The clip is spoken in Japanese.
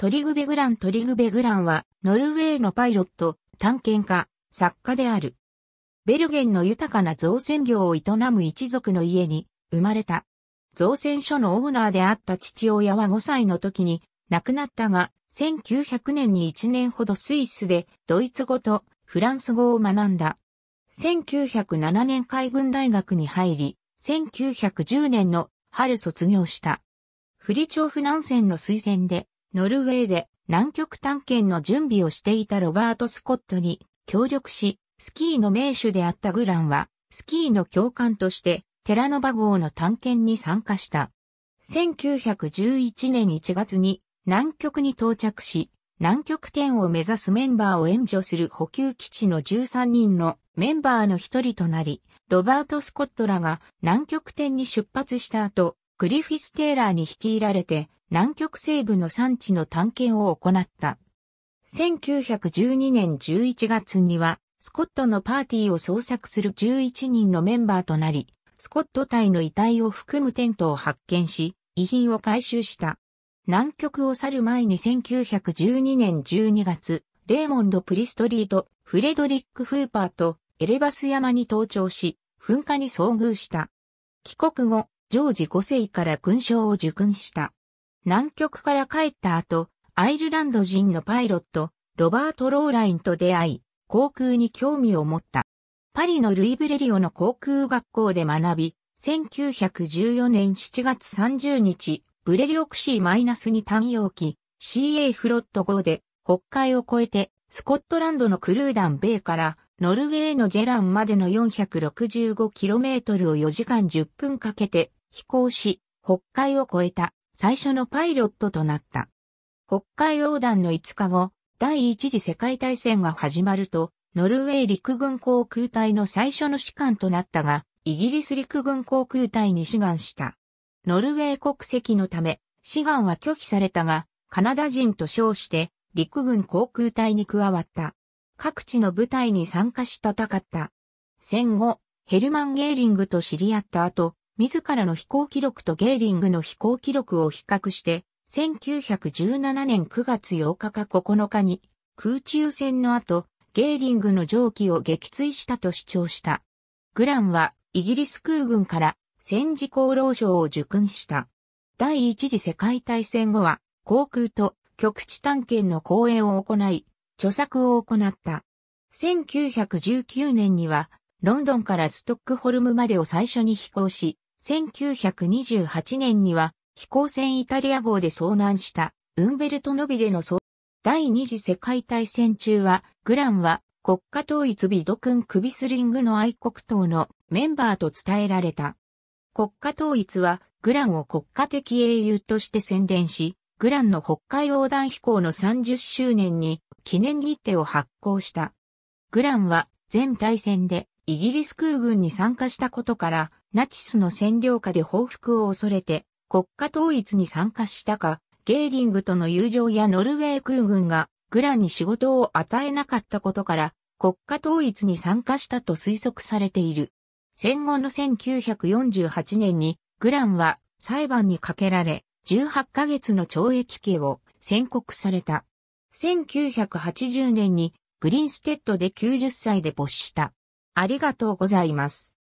トリグベグラントリグベグランは、ノルウェーのパイロット、探検家、作家である。ベルゲンの豊かな造船業を営む一族の家に生まれた。造船所のオーナーであった父親は5歳の時に亡くなったが、1900年に1年ほどスイスでドイツ語とフランス語を学んだ。1907年海軍大学に入り、1910年の春卒業した。フリチョフ南線の推薦でノルウェーで南極探検の準備をしていたロバート・スコットに協力し、スキーの名手であったグランは、スキーの教官としてテラノバ号の探検に参加した。1911年1月に南極に到着し、南極点を目指すメンバーを援助する補給基地の13人のメンバーの一人となり、ロバート・スコットらが南極点に出発した後、グリフィス・テーラーに率いられて南極西部の産地の探検を行った。1912年11月には、スコットのパーティーを捜索する11人のメンバーとなり、スコット隊の遺体を含むテントを発見し、遺品を回収した。南極を去る前に1912年12月、レーモンド・プリストリート、フレドリック・フーパーとエレバス山に登頂し、噴火に遭遇した。帰国後、ジョージ5世から勲章を受勲した。南極から帰った後、アイルランド人のパイロット、ロバート・ローラインと出会い、航空に興味を持った。パリのルイブレリオの航空学校で学び、1914年7月30日、ブレリオクシーに単容機 CA フロット号で北海を越えてスコットランドのクルーダンベイからノルウェーのジェランまでの 465km を4時間10分かけて飛行し北海を越えた。最初のパイロットとなった。北海横断の5日後、第一次世界大戦が始まると、ノルウェー陸軍航空隊の最初の士官となったが、イギリス陸軍航空隊に志願した。ノルウェー国籍のため、志願は拒否されたが、カナダ人と称して、陸軍航空隊に加わった。各地の部隊に参加したたかった。戦後、ヘルマン・ゲーリングと知り合った後、自らの飛行記録とゲーリングの飛行記録を比較して、1917年9月8日か9日に空中戦の後、ゲーリングの蒸気を撃墜したと主張した。グランはイギリス空軍から戦時功労賞を受勲した。第一次世界大戦後は航空と局地探検の講演を行い、著作を行った。1919年にはロンドンからストックホルムまでを最初に飛行し、1928年には飛行船イタリア号で遭難したウンベルト・ノビレの総第二次世界大戦中はグランは国家統一ビドンクビスリングの愛国党のメンバーと伝えられた。国家統一はグランを国家的英雄として宣伝し、グランの北海横断飛行の30周年に記念日程を発行した。グランは全大戦でイギリス空軍に参加したことから、ナチスの占領下で報復を恐れて、国家統一に参加したか、ゲーリングとの友情やノルウェー空軍がグランに仕事を与えなかったことから、国家統一に参加したと推測されている。戦後の1948年に、グランは裁判にかけられ、18ヶ月の懲役刑を宣告された。1980年にグリーンステッドで90歳で没した。ありがとうございます。